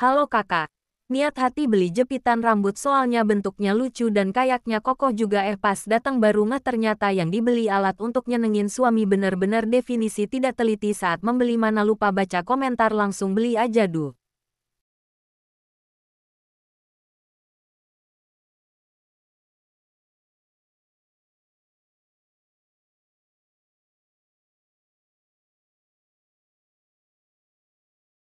Halo kakak. Niat hati beli jepitan rambut soalnya bentuknya lucu dan kayaknya kokoh juga eh pas datang baru mah ternyata yang dibeli alat untuk nyenengin suami bener-bener definisi tidak teliti saat membeli mana lupa baca komentar langsung beli aja duh.